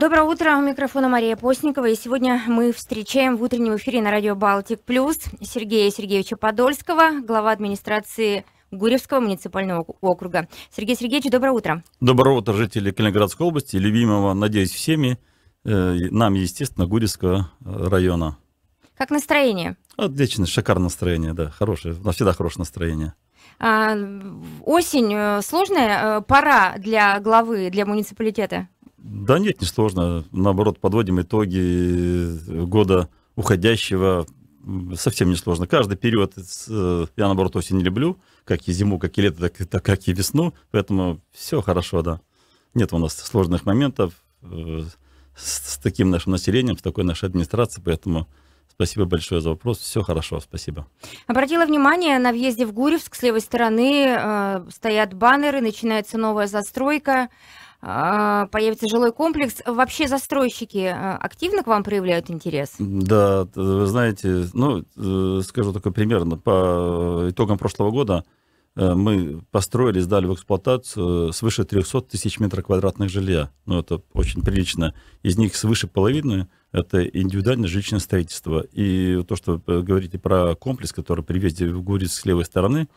Доброе утро. У микрофона Мария Постникова. И сегодня мы встречаем в утреннем эфире на радио «Балтик Плюс» Сергея Сергеевича Подольского, глава администрации Гуревского муниципального округа. Сергей Сергеевич, доброе утро. Доброе утро, жители Калининградской области, любимого, надеюсь, всеми, э, нам, естественно, Гуревского э, района. Как настроение? Отлично, шикарное настроение, да, хорошее, всегда хорошее настроение. А, осень э, сложная пора для главы, для муниципалитета? Да нет, не сложно. Наоборот, подводим итоги года уходящего. Совсем не сложно. Каждый период, э, я наоборот осень не люблю, как и зиму, как и лето, так, так как и весну. Поэтому все хорошо, да. Нет у нас сложных моментов э, с, с таким нашим населением, с такой нашей администрацией, поэтому Спасибо большое за вопрос. Все хорошо, спасибо. Обратила внимание, на въезде в Гуревск с левой стороны э, стоят баннеры, начинается новая застройка. А, появится жилой комплекс. Вообще застройщики э, активно к вам проявляют интерес? Да, вы знаете, ну, э, скажу такой примерно, ну, по итогам прошлого года э, мы построили, сдали в эксплуатацию свыше 300 тысяч метров квадратных жилья. Ну, это очень прилично. Из них свыше половины – это индивидуальное жилищное строительство. И то, что вы говорите про комплекс, который при въезде в Гурец с левой стороны,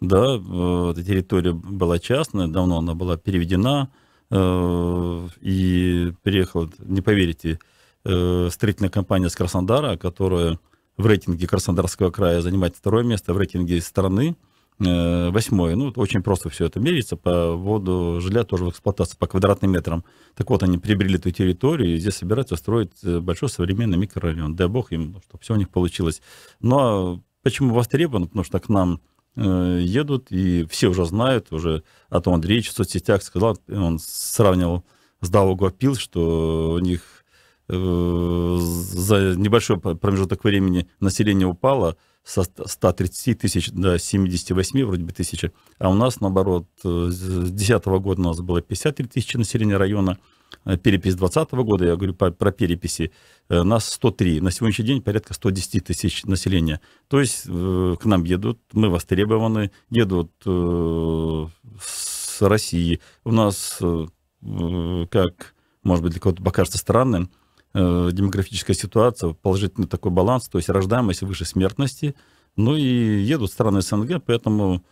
да, эта территория была частная, давно она была переведена, Э, и переехала, не поверите, э, строительная компания с Краснодара, которая в рейтинге Краснодарского края занимает второе место, в рейтинге страны э, восьмое. Ну, очень просто все это меряется. По воду жилья тоже в эксплуатации по квадратным метрам. Так вот, они приобрели эту территорию, и здесь собираются строить большой современный микрорайон. Дай бог им, чтобы все у них получилось. Но ну, а почему востребован? Потому что к нам Э, едут, и все уже знают, уже Атом Андреевич в соцсетях сказал, он сравнивал с Дау Гуапил, что у них э, за небольшой промежуток времени население упало со 130 тысяч до 78 вроде бы тысяч а у нас, наоборот, э, с 2010 года у нас было 53 тысячи населения района, Э, перепись 2020 года, я говорю про, про переписи, э, нас 103. На сегодняшний день порядка 110 тысяч населения. То есть э, к нам едут, мы востребованы, едут с России. У нас, как, может быть, для кого-то покажется странным, демографическая ситуация, положительный такой баланс, то есть рождаемость выше смертности. Ну и едут страны СНГ, поэтому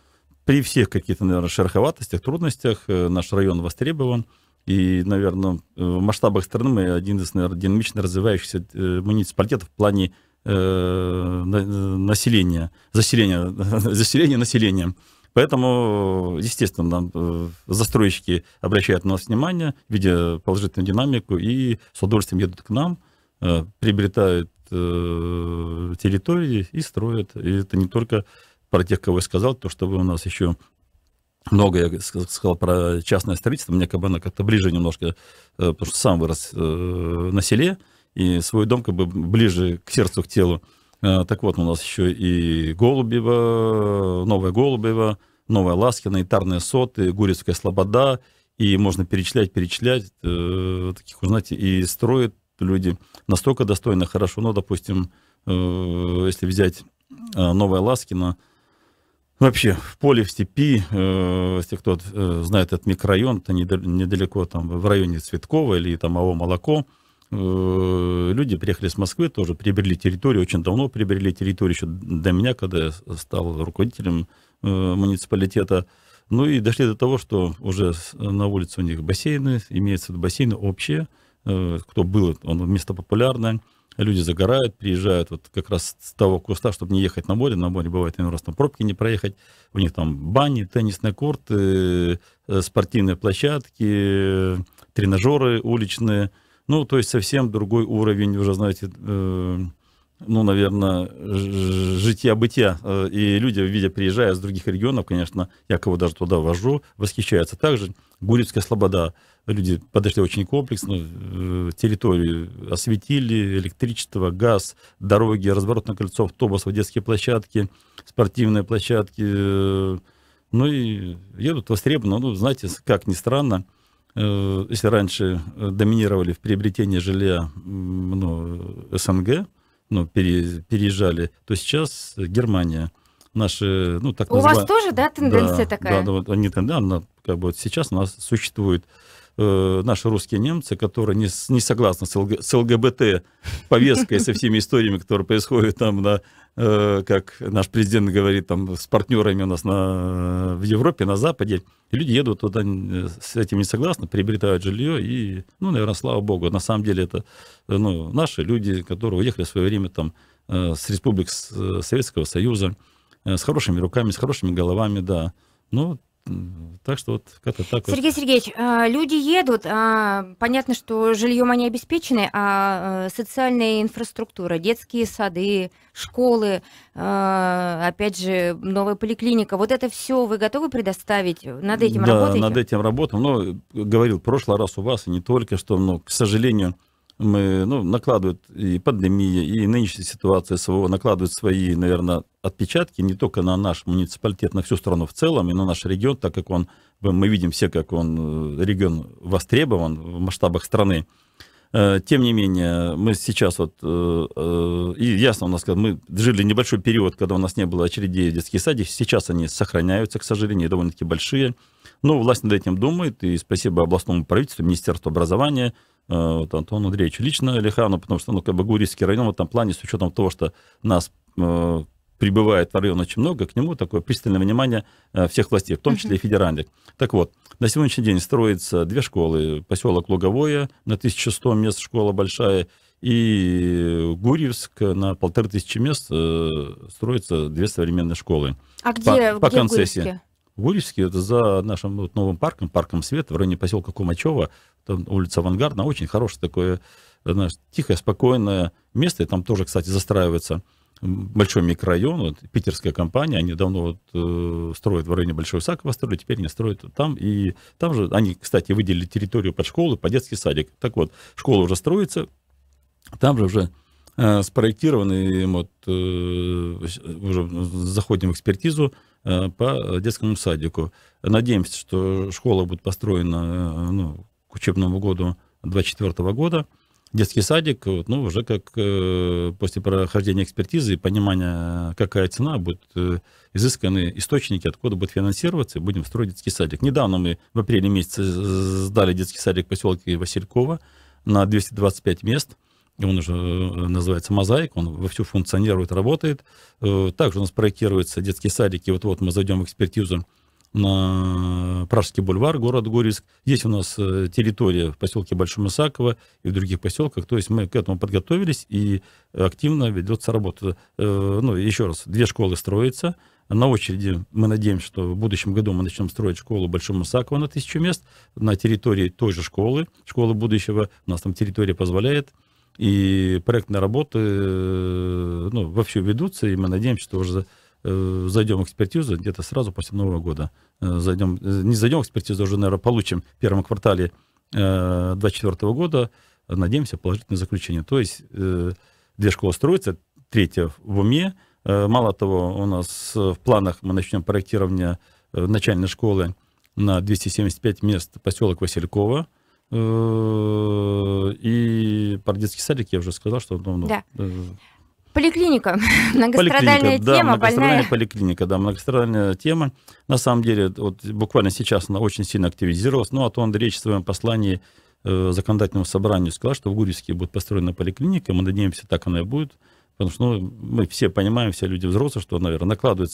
при всех каких-то, наверное, шероховатостях, трудностях наш район востребован. И, наверное, в масштабах страны мы один из наверное, динамично развивающихся э, муниципалитетов в плане э, населения, заселения, заселения населения. Поэтому, естественно, э, застройщики обращают на нас внимание, видя положительную динамику, и с удовольствием едут к нам, э, приобретают территории и строят. И это не только про тех, кого я сказал, то, что вы у нас еще много я сказал про частное строительство, мне кабана как-то ближе немножко, э, потому что сам вырос э, на селе, и свой дом как бы ближе к сердцу, к телу. Э, так вот, у нас еще и Голубева, Новая Голубева, Новая Ласкина, и Тарные Соты, Гурицкая Слобода, и можно перечислять, перечислять, таких, знаете, и строят люди настолько достойно, хорошо. Но, ну, допустим, если взять Новая Ласкина, Вообще, в поле, в степи, э, если кто э, знает этот микрорайон, это недалеко там в районе Цветкова или там АО «Молоко», э, люди приехали с Москвы, тоже приобрели территорию, очень давно приобрели территорию, еще до меня, когда я стал руководителем э, муниципалитета. Ну и дошли до того, что уже на улице у них бассейны, имеются бассейны общие, э, кто был, он место популярное, люди загорают, приезжают вот как раз с того куста, чтобы не ехать на море. На море бывает иногда раз там пробки не проехать. У них там бани, теннисные корты, э, спортивные площадки, тренажеры уличные. Ну, то есть совсем другой уровень уже, знаете, э, ну, наверное, житья бытия э, И люди, видя, приезжая из других регионов, конечно, я кого даже туда вожу, восхищаются. Также гурьевская слобода. Люди подошли очень комплексно, э, территорию осветили, электричество, газ, дороги, разворотное кольцо автобусы детские площадки, спортивные площадки. Э. Ну и едут востребованы. Ну, знаете, как ни странно, если раньше доминировали в приобретении жилья ну, СНГ, ну, пере, переезжали, то сейчас Германия. Наши, ну, так У называем... вас тоже, да, тенденция да, такая? Да, да, вот они, да, она, как бы вот сейчас у нас существует Э, наши русские немцы, которые не, не согласны с, ЛГ, с ЛГБТ повесткой, со всеми историями, которые происходят там, на, э, как наш президент говорит, там, с партнерами у нас на, в Европе, на Западе. И люди едут туда, с этим не согласны, приобретают жилье и, ну, наверное, слава богу, на самом деле это ну, наши люди, которые уехали в свое время там э, с республик э, Советского Союза, э, с хорошими руками, с хорошими головами, да. Ну, так что вот как-то так. Сергей вот. Сергеевич, а, люди едут, а, понятно, что жильем они обеспечены, а э, социальная инфраструктура, детские сады, школы, а, опять же, новая поликлиника, вот это все вы готовы предоставить? Над этим да, работаете? над этим работаем. Но э, говорил в прошлый раз у вас, и не только, что, но к сожалению, мы, ну, накладывают и пандемия, и нынешняя ситуация своего накладывает свои, наверное, отпечатки не только на наш муниципалитет, на всю страну в целом и на наш регион, так как он, мы видим все, как он, э, регион востребован в масштабах страны. Э, тем не менее, мы сейчас вот, э, и ясно у нас, мы жили небольшой период, когда у нас не было очередей в детских садах, сейчас они сохраняются, к сожалению, довольно-таки большие. Но ну, власть над этим думает, и спасибо областному правительству, Министерству образования, э, вот Антону Андреевичу лично Лихану, потому что, ну, как бы Гурийский район в этом плане, с учетом того, что нас э, прибывает в район очень много, к нему такое пристальное внимание э, всех властей, в том числе и федеральных. Так вот, на сегодняшний день строятся две школы. Поселок Луговое на 1100 мест, школа большая, и Гурьевск на полторы тысячи мест э, строятся две современные школы. А где, по, где по концессии. Гурьевске? Гурьевске, это за нашим вот, новым парком, парком Света, в районе поселка Кумачева, там улица Авангардна, очень хорошее такое, э, знаешь, тихое, спокойное место, и там тоже, кстати, застраивается большой микрорайон, вот, питерская компания, они давно вот, э, строят в районе Большой Усакова, строили, теперь не строят там, и там же, они, кстати, выделили территорию под школу, под детский садик. Так вот, школа уже строится, там же уже э, спроектированы, вот, э, уже заходим в экспертизу, Э, по детскому садику. Надеемся, что школа будет построена э, ну, к учебному году 2024 года. Детский садик, ну, уже как э, после прохождения экспертизы и понимания, какая цена, будут изысканы источники, откуда будет финансироваться, и будем строить детский садик. Недавно мы в апреле месяце сдали детский садик поселке Василькова на 225 мест – он уже э, называется «Мозаик», он вовсю функционирует, работает. Э, также у нас проектируются детские садики, вот-вот мы зайдем в экспертизу на Пражский бульвар, город Гориск. Есть у нас э, территория в поселке Большом Исаково и в других поселках. То есть мы к этому подготовились и активно ведется работа. Ну, еще раз, две школы строятся. На очереди мы надеемся, что в будущем году мы начнем строить школу Большому Исаково на тысячу мест на территории той же школы, школы будущего. У нас там территория позволяет. И проектные работы э, ну, вообще ведутся, и мы надеемся, что уже э, зайдем в экспертизу где-то сразу после Нового года. Э, зайдем, не зайдем в экспертизу, уже, наверное, получим в первом квартале 2024 года, надеемся, положительное заключение. То есть две школы строятся, третья в уме. Мало того, у нас в планах мы начнем проектирование начальной школы на 275 мест поселок Василькова. Э, и про детский садик я уже сказал, что... Ну, ну да. Э, поликлиника. Многострадальная поликлиника, тема, да, многострадальная больная. поликлиника, да, многострадальная тема. На самом деле, вот буквально сейчас она очень сильно активизировалась. Ну, а то Андреевич в своем послании э, законодательному собранию сказал, что в Гурьевске будет построена поликлиника. Мы надеемся, так она и будет. Потому что ну, мы все понимаем, все люди взрослые, что, наверное, накладывает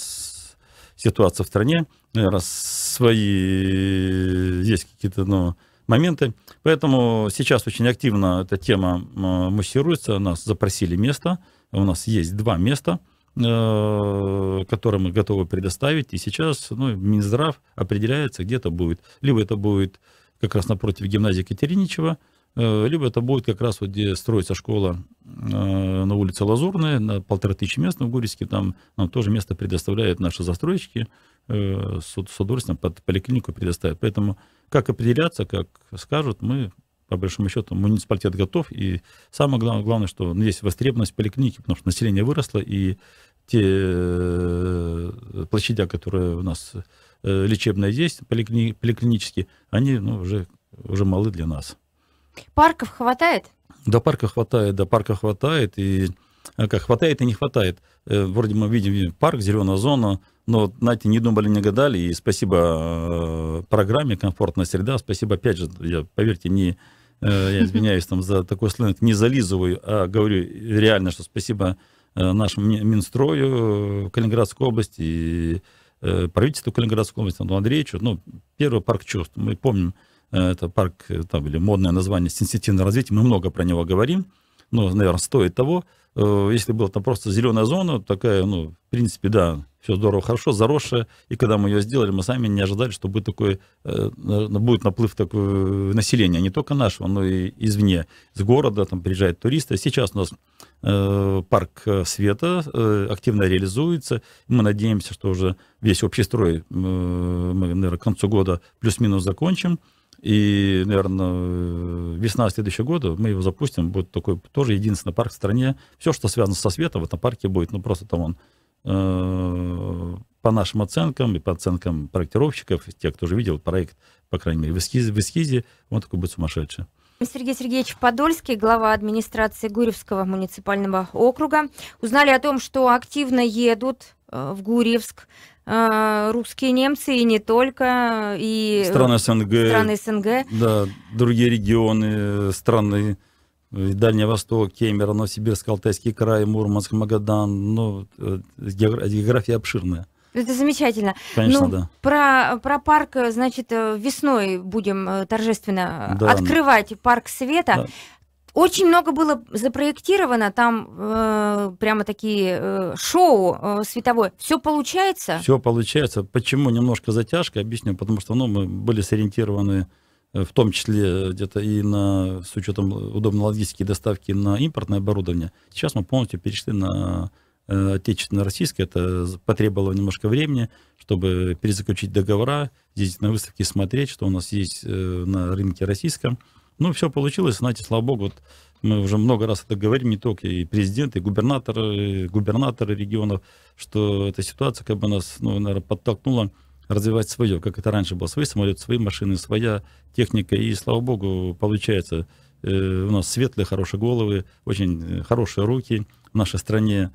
ситуация в стране. Наверное, свои есть какие-то, ну, моменты. Поэтому сейчас очень активно эта тема муссируется. Нас запросили место. У нас есть два места, э, которые мы готовы предоставить. И сейчас ну, Минздрав определяется, где это будет. Либо это будет как раз напротив гимназии Катериничева, Э, либо это будет как раз вот где строится школа э, на улице Лазурная, на полторы тысячи мест в Гуриске, там нам ну, тоже место предоставляют наши застройщики, э, с, удовольствием под поликлинику предоставят. Поэтому как определяться, как скажут, мы по большому счету муниципалитет готов. И самое главное, главное что есть востребованность поликлиники, потому что население выросло, и те площадя, которые у нас лечебные есть, поликли, поликлинические, они ну, уже, уже малы для нас. Парков хватает? Да парка хватает, да парка хватает, и э, как хватает и не хватает. Э, вроде мы видим парк, зеленая зона, но, знаете, не думали, не гадали, и спасибо э, программе «Комфортная среда», спасибо, опять же, я, поверьте, не, я извиняюсь там за такой сленг, не зализываю, а говорю реально, что спасибо нашему Минстрою Калининградской области и правительству Калининградской области, Андреевичу, ну, первый парк чувств, мы помним, это парк, там, или модное название «Сенситивное развитие». Мы много про него говорим, но, наверное, стоит того. Э, если была там просто зеленая зона, такая, ну, в принципе, да, все здорово, хорошо, заросшая. И когда мы ее сделали, мы сами не ожидали, что будет такой, э, будет наплыв такого э, населения, не только нашего, но и извне, из города, там приезжают туристы. Сейчас у нас парк света активно реализуется. Мы надеемся, что уже весь общий строй мы, наверное, к концу года плюс-минус закончим. И, наверное, э, весна следующего года мы его запустим. Будет такой тоже единственный парк в стране. Все, что связано со светом, в этом парке будет. Ну, просто там он э, по нашим оценкам и по оценкам проектировщиков, тех, кто уже видел проект, по крайней мере, в эскизе, в эскизе он такой будет сумасшедший. Сергей Сергеевич Подольский, глава администрации Гурьевского муниципального округа. Узнали о том, что активно едут э, в Гурьевск а, русские немцы и не только, и страны СНГ, страны СНГ. Да, другие регионы, страны э, Дальний Восток, Кемер, Новосибирск, Алтайский край, Мурманск, Магадан, ну, э, география обширная. Это замечательно. Конечно, ну, да. Про, про парк, э, значит, весной будем торжественно да, открывать да. парк света. Да. Очень много было запроектировано, там э, прямо такие э, шоу э, световое. Все получается? Все получается. Почему немножко затяжка, объясню, потому что ну, мы были сориентированы э, в том числе э, где-то и на, с учетом удобной логистики доставки на импортное оборудование. Сейчас мы полностью перешли на э, отечественное российское, это потребовало немножко времени, чтобы перезаключить договора, здесь на выставке смотреть, что у нас есть на рынке российском, ну, все получилось, знаете, слава богу, вот мы уже много раз это говорим, не только и президенты, и губернатор, и э, губернаторы регионов, что эта ситуация как бы нас, ну, наверное, подтолкнула развивать свое, как это раньше было, свои самолеты, свои машины, своя техника, и, слава богу, получается, э, у нас светлые, хорошие головы, очень э, хорошие руки в нашей стране,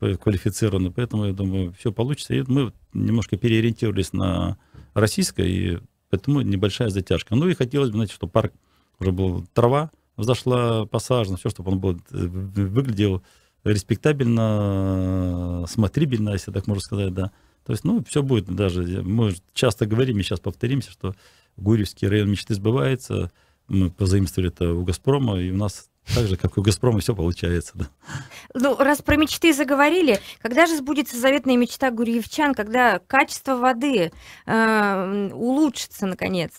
э, квалифицированы, поэтому, я думаю, все получится, и мы немножко переориентировались на российское, и поэтому небольшая затяжка. Ну и хотелось бы, знаете, что парк уже была трава, взошла посажена, все, чтобы он был, э, выглядел респектабельно, смотрибельно, если так можно сказать, да. То есть, ну, все будет даже. Мы часто говорим, и сейчас повторимся, что Гурьевский район мечты сбывается. Мы позаимствовали это у «Газпрома», и у нас так же, как у «Газпрома», все получается. Да. Ну, раз про мечты заговорили, когда же сбудется заветная мечта гурьевчан, когда качество воды э, улучшится, наконец?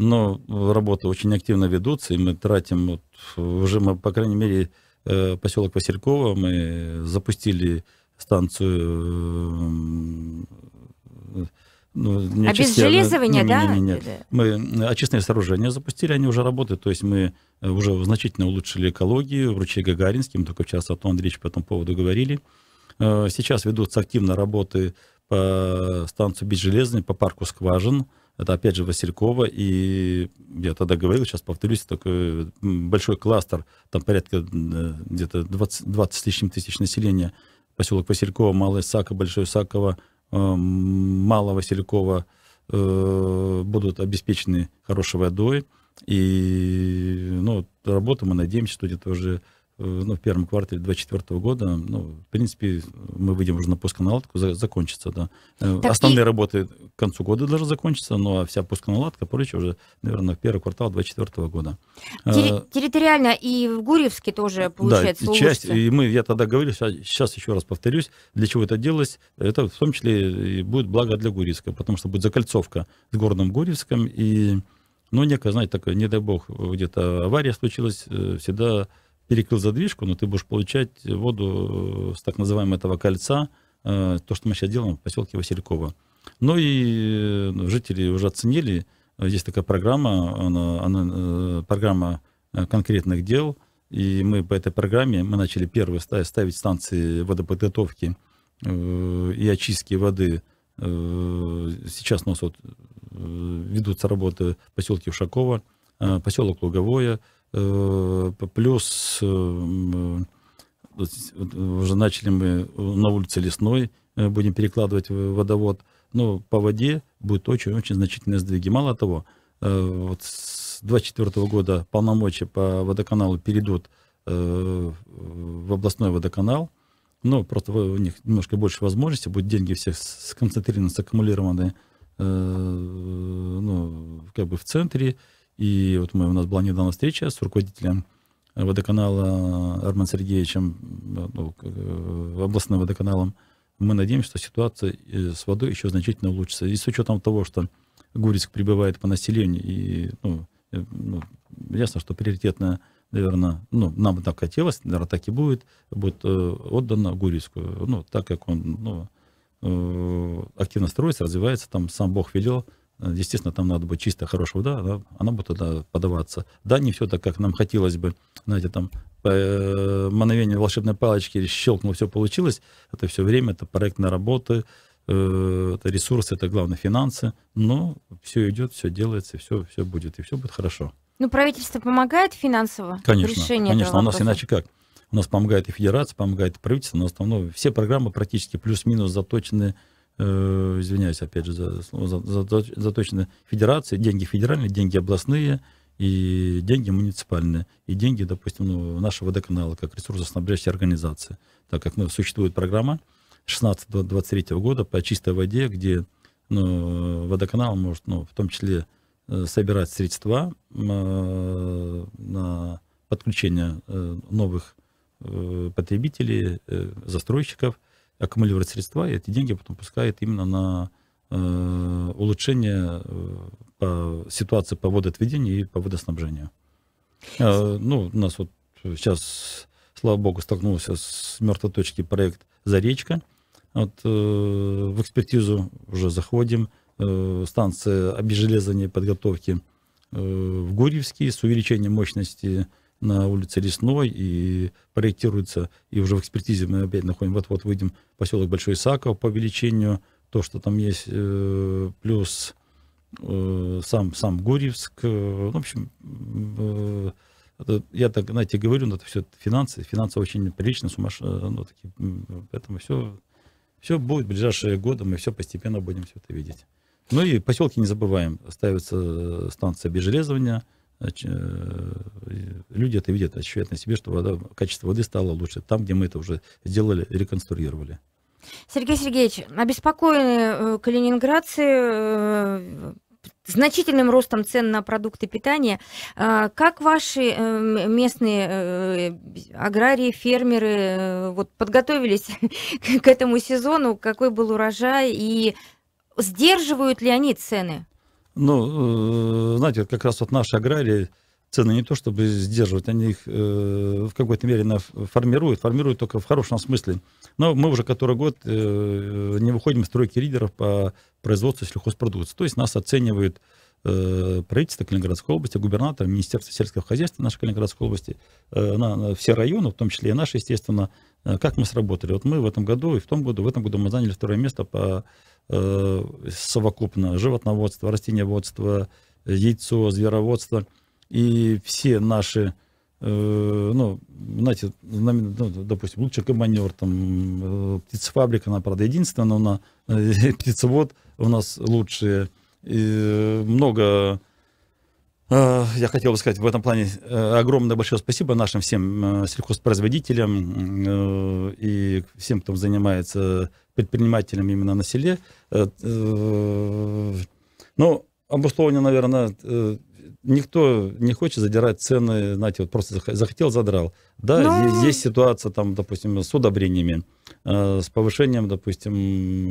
но работы очень активно ведутся, и мы тратим, вот, уже мы, по крайней мере, э, поселок Василькова, мы запустили станцию э, ну, не Обезжелезывание, а а, да? Не, не, не. Мы очистные сооружения запустили, они уже работают, то есть мы э, уже значительно улучшили экологию в ручье Гагаринским, только сейчас, с а Антоном Андреевичем по этому поводу говорили. Сейчас ведутся активно работы по станцию Безжелезной, по парку Скважин, это, опять же, Василькова, и я тогда говорил, сейчас повторюсь, такой большой кластер, там порядка э, где-то 20, 20 с лишним тысяч населения, поселок Василькова, Малая Сака, Большое Саково, э, Мало Василькова э, будут обеспечены хорошей водой, и ну, работу мы надеемся, что где-то уже Э, ну, в первом квартале 2024 года, ну, в принципе, мы выйдем уже на пусконаладку, за, закончится, да. Э, так Основные и... работы к концу года должны закончиться, но ну, а вся пусконаладка, прочее, уже, наверное, в первый квартал 2024 года. Терри- э, территориально и в Гурьевске тоже, получается, Да, часть, улучшится. и мы, я тогда говорил, сейчас, сейчас еще раз повторюсь, для чего это делалось, это в том числе и будет благо для Гурьевска, потому что будет закольцовка с городом Гурьевском, и, ну, некая, знаете, такая, не дай бог, где-то авария случилась, всегда перекрыл задвижку, но ты будешь получать воду э, с так называемого этого кольца, э, то, что мы сейчас делаем в поселке Василькова. Ну и э, жители уже оценили, есть такая программа, она, она, программа конкретных дел, и мы по этой программе, мы начали первые ставить станции водоподготовки и очистки воды. Сейчас у нас вот ведутся работы в поселке Ушакова, поселок Луговое, Э, плюс э, э, уже начали мы на улице Лесной, будем перекладывать водовод. Ну, по воде будет очень-очень значительные сдвиги. Мало того, вот с 24 года полномочия по водоканалу перейдут в областной водоканал. Ну, просто у них немножко больше возможностей, будут деньги все сконцентрированы, саккумулированы ну, как бы в центре. И вот мы, у нас была недавно встреча с руководителем водоканала Арман Сергеевичем, ну, э, областным водоканалом. Мы надеемся, что ситуация э, с водой еще значительно улучшится. И с учетом того, что Гурицк прибывает по населению, и ну, э, ну ясно, что приоритетная наверное, ну, нам так хотелось, наверное, так и будет, будет э, отдано Гурийску. Ну, так как он ну, э, активно строится, развивается, там сам Бог велел, Э, естественно, там надо быть чисто, хорошая вода, она, она будет туда подаваться. Да, не все так, как нам хотелось бы, знаете, там э, мановение волшебной палочки щелкнуло, все получилось. Это все время, это проектные работы, э, это ресурсы, это главное финансы, но все идет, все делается, все, все будет, и все будет хорошо. Ну, правительство помогает финансово? Конечно, конечно, у нас иначе как. У нас помогает и федерация, помогает и правительство, но в основном все программы практически плюс-минус заточены Э, извиняюсь опять же за, за, за, заточены федерации, деньги федеральные, деньги областные, и деньги муниципальные, и деньги, допустим, ну, нашего водоканала, как ресурсоснабжающей организации, так как ну, существует программа 16-23 года по чистой воде, где ну, водоканал может ну, в том числе э, собирать средства э, на подключение новых потребителей, застройщиков – аккумулировать средства, и эти деньги потом пускает именно на э, улучшение э, по ситуации по водоотведению и по водоснабжению. Э, ну, у нас вот сейчас, слава богу, столкнулся с мертвой точки проект «Заречка». Вот, э, в экспертизу уже заходим. Э, станция обезжелезания подготовки э, в Гурьевске с увеличением мощности э, на улице Лесной, и проектируется, и уже в экспертизе мы опять находим, вот-вот выйдем поселок Большой Саков по увеличению, то, что там есть, э, плюс э, сам, сам Гурьевск, э, в общем, я так, знаете, говорю, но это все финансы, финансы очень приличные сумасшедшие, ну, такие, поэтому все, все будет в ближайшие годы, мы все постепенно будем все это видеть. Ну и поселки не забываем, ставится станция обезжелезывания, Э, люди это видят, ощущают на себе, что вода, качество воды стало лучше. Там, где мы это уже сделали, реконструировали. Сергей Сергеевич, обеспокоены э, калининградцы э, значительным ростом цен на продукты питания. А, как ваши местные аграрии, фермеры вот, подготовились к этому сезону? Какой был урожай? И сдерживают ли они цены? Ну, э, знаете, как раз вот наши аграрии цены не то чтобы сдерживать, они их э, в какой-то мере формируют, формируют только в хорошем смысле. Но мы уже который год э, не выходим из тройки лидеров по производству сельхозпродукции. То есть нас оценивают Э, правительство Калининградской области, губернатор, Министерство сельского хозяйства нашей Калининградской области, э, на, все районы, в том числе и наши, естественно, э, как мы сработали. Вот мы в этом году и в том году, в этом году мы заняли второе место по э, совокупно животноводство, растениеводство, яйцо, звероводство. И все наши, ну, знаете, ну, допустим, лучший комбайнер, там, птицефабрика, она, правда, единственная, но она, птицевод у нас лучшие и э, много э, я хотел бы сказать, в этом плане э, огромное большое спасибо нашим всем сельхозпроизводителям и всем, кто занимается предпринимателем именно на селе. Ну, обусловлено, наверное, никто не хочет задирать цены, знаете, вот просто захотел, задрал. Да, Но... Ну. есть ситуация, там, допустим, с удобрениями, э, с повышением, допустим,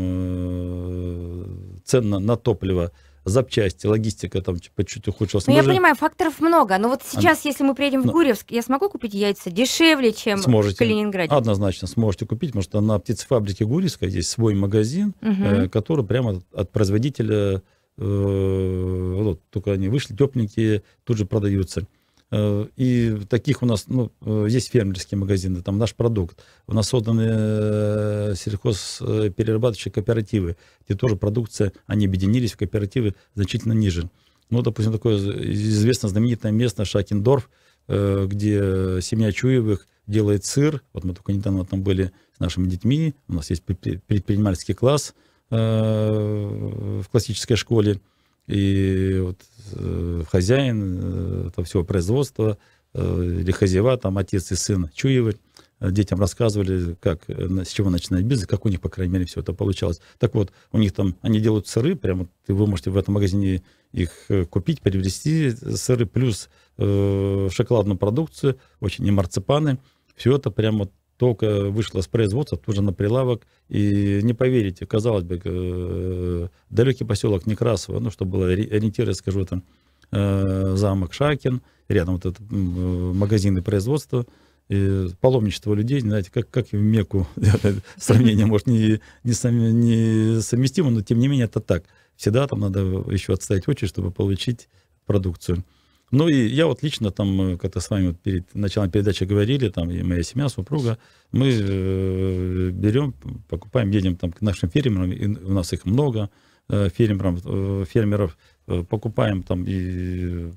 э, цен на, на топливо запчасти, логистика там по типа, чуть ухудшилась. Ну, я же... понимаю, факторов много. Но вот сейчас, а... если мы приедем в но... Ну. Гурьевск, я смогу купить яйца дешевле, чем сможете. в Калининграде? Однозначно сможете купить, потому что на птицефабрике Гурьевска здесь свой магазин, угу. э, который прямо от производителя Э, вот, только они вышли тепленькие, тут же продаются. Э, и таких у нас, ну, э, есть фермерские магазины, там наш продукт. У нас созданы сельхозперерабатывающие кооперативы, где тоже продукция, они объединились в кооперативы значительно ниже. Ну, допустим, такое известное, знаменитое место Шакендорф, где семья Чуевых делает сыр. Вот мы только недавно там были с нашими детьми, у нас есть предпринимательский класс – Э, в классической школе. И вот э, хозяин этого всего производства, э, или хозяева, там отец и сын Чуевы, детям рассказывали, как, с чего начинать бизнес, как у них, по крайней мере, все это получалось. Так вот, у них там, они делают сыры, прямо вы можете в этом магазине их купить, приобрести сыры, плюс э, шоколадную продукцию, очень и марципаны. Все это прямо только вышло с производства, тут тоже на прилавок. И не поверите, казалось бы, э, далекий поселок Некрасово, ну, что было ориентиры, скажу, там, э, замок Шакин, рядом вот это э, магазины производства, и паломничество людей, знаете, как, как и в Мекку, сравнение, может, не, не, сам, не совместимо, но тем не менее это так. Всегда там надо еще отстоять очередь, чтобы получить продукцию. Ну и я вот лично там э, как-то с вами вот перед началом передачи говорили, там и моя семья, супруга, мы э, берем, покупаем, едем там к нашим фермерам, и у нас их много, э, фермерам, э, фермеров, э, покупаем там и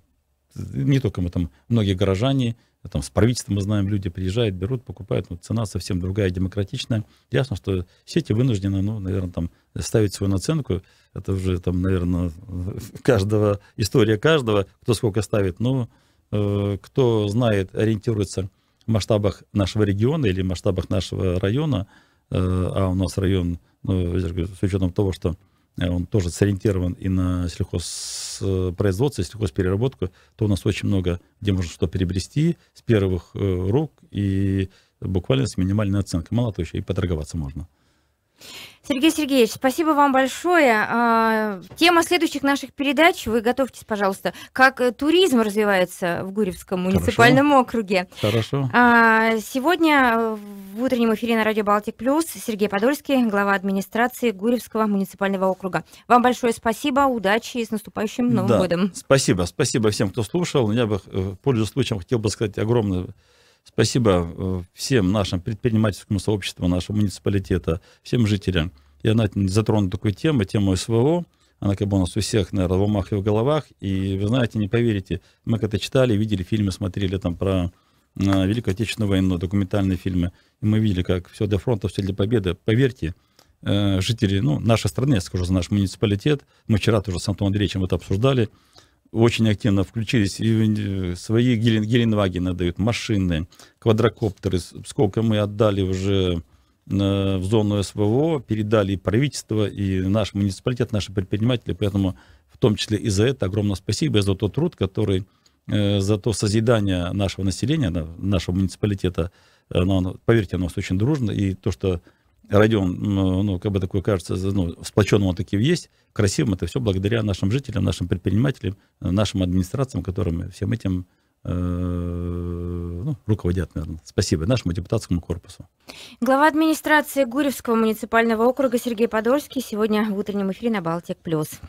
не только мы там, многие горожане, там с правительством, мы знаем, люди приезжают, берут, покупают, но цена совсем другая, демократичная. Ясно, что сети вынуждены, ну, наверное, там ставить свою наценку, это уже там, наверное, каждого, история каждого, кто сколько ставит, но ну, э, кто знает, ориентируется в масштабах нашего региона или в масштабах нашего района, э, а у нас район, ну, с учетом того, что Э, он тоже сориентирован и на сельхозпроизводство, сельхозпереработку, то у нас очень много, где можно что перебрести с первых э, рук и буквально с минимальной оценкой. Мало того, еще и поторговаться можно. Сергей Сергеевич, спасибо вам большое. А, тема следующих наших передач, вы готовьтесь, пожалуйста, как э, туризм развивается в Гуревском муниципальном Хорошо. округе. Хорошо. А, сегодня в утреннем эфире на радио «Балтик Плюс» Сергей Подольский, глава администрации Гуревского муниципального округа. Вам большое спасибо, удачи и с наступающим Новым да, годом. Спасибо, спасибо всем, кто слушал. Я бы, э, пользуясь случаем, хотел бы сказать огромное Спасибо э, всем нашим предпринимательскому сообществу, нашего муниципалитета, всем жителям. Я она затронула такую тему, тему СВО. Она как бы у нас у всех, наверное, в умах и в головах. И вы знаете, не поверите, мы когда читали, видели фильмы, смотрели там про э, Великую Отечественную войну, документальные фильмы. И мы видели, как все для фронта, все для победы. Поверьте, э, жители ну, нашей страны, я скажу за наш муниципалитет, мы вчера тоже с Антоном Андреевичем это обсуждали, очень активно включились, и э, свои Гелен, Геленвагены дают, машины, квадрокоптеры, сколько мы отдали уже э, в зону СВО, передали и правительство, и наш муниципалитет, наши предприниматели, поэтому в том числе и за это огромное спасибо, и за тот труд, который, э, за то созидание нашего населения, нашего муниципалитета, оно, поверьте, оно очень дружно, и то, что район, ну, как бы такое кажется, ну, сплоченным он таким есть, красивым это все благодаря нашим жителям, нашим предпринимателям, нашим администрациям, которым всем этим э, ну, руководят, наверное. Спасибо нашему депутатскому корпусу. Глава администрации Гуревского муниципального округа Сергей Подольский сегодня в утреннем эфире на Балтик Плюс.